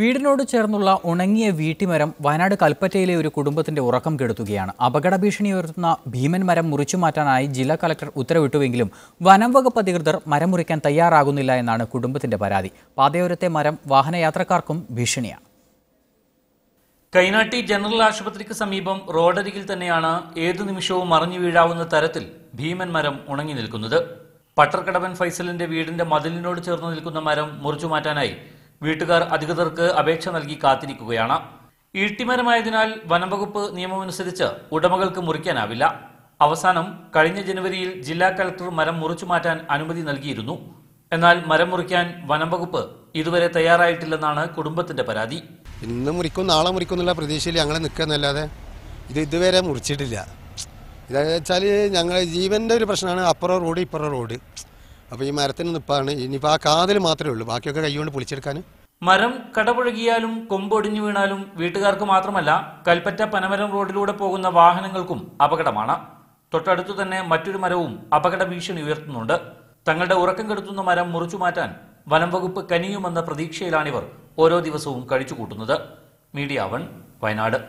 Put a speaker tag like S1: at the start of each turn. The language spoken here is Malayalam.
S1: വീടിനോട് ചേർന്നുള്ള ഉണങ്ങിയ വീട്ടിമരം വയനാട് കൽപ്പറ്റയിലെ ഒരു കുടുംബത്തിന്റെ ഉറക്കം കെടുത്തുകയാണ് അപകട ഭീഷണി ഉയർത്തുന്ന ഭീമൻ മരം മുറിച്ചു മാറ്റാനായി ജില്ലാ കലക്ടർ ഉത്തരവിട്ടുവെങ്കിലും വനം വകുപ്പ് അധികൃതർ മരം മുറിക്കാൻ തയ്യാറാകുന്നില്ല എന്നാണ് കുടുംബത്തിന്റെ പരാതി പാതയോരത്തെ മരം വാഹനയാത്രക്കാർക്കും ഭീഷണിയാണ്
S2: കൈനാട്ടി ജനറൽ ആശുപത്രിക്ക് സമീപം റോഡരികിൽ തന്നെയാണ് ഏതു നിമിഷവും മറിഞ്ഞു വീഴാവുന്ന തരത്തിൽ ഭീമൻ മരം ഉണങ്ങി നിൽക്കുന്നത് പട്ടർക്കടവൻ ഫൈസലിന്റെ വീടിന്റെ മതിലിനോട് ചേർന്ന് നിൽക്കുന്ന മരം മുറിച്ചു മാറ്റാനായി വീട്ടുകാർ അധികൃതർക്ക് അപേക്ഷ നൽകി കാത്തിരിക്കുകയാണ് ഈട്ടിമരമായതിനാൽ വനംവകുപ്പ് നിയമമനുസരിച്ച് ഉടമകൾക്ക് മുറിക്കാനാവില്ല അവസാനം കഴിഞ്ഞ ജനുവരിയിൽ ജില്ലാ കലക്ടർ മരം മുറിച്ചു മാറ്റാൻ അനുമതി നൽകിയിരുന്നു എന്നാൽ മരം മുറിക്കാൻ വനംവകുപ്പ് ഇതുവരെ തയ്യാറായിട്ടില്ലെന്നാണ്
S3: കുടുംബത്തിന്റെ പരാതി ഇന്ന് മുറിക്കും നാളെ മുറിക്കും എന്നുള്ള പ്രതീക്ഷയിൽ ഞങ്ങൾ നിൽക്കുന്നല്ലാതെ ഇത് ഇതുവരെ മുറിച്ചിട്ടില്ല ഇതെന്ന് വെച്ചാൽ ഞങ്ങൾ ജീവൻ്റെ ഒരു പ്രശ്നമാണ് അപ്പുറം റോഡ് ഇപ്പുറം റോഡ് അപ്പോൾ ഈ മരത്തിന് നിപ്പാണ് ഇനിയിപ്പോൾ ആ കാതിൽ മാത്രമേ ഉള്ളൂ ബാക്കിയൊക്കെ കൈകൊണ്ട് പൊളിച്ചെടുക്കാൻ മരം
S2: കടപുഴകിയാലും കൊമ്പൊടിഞ്ഞു വീണാലും വീട്ടുകാർക്ക് മാത്രമല്ല കൽപ്പറ്റ പനമരം റോഡിലൂടെ പോകുന്ന വാഹനങ്ങൾക്കും അപകടമാണ് തൊട്ടടുത്തു തന്നെ മറ്റൊരു മരവും അപകട ഭീഷണി ഉയർത്തുന്നുണ്ട് തങ്ങളുടെ ഉറക്കം കെടുത്തുന്ന മരം മുറിച്ചു മാറ്റാൻ വനം വകുപ്പ് കനിയുമെന്ന പ്രതീക്ഷയിലാണിവർ ഓരോ ദിവസവും കഴിച്ചുകൂട്ടുന്നത് മീഡിയ വൺ വയനാട്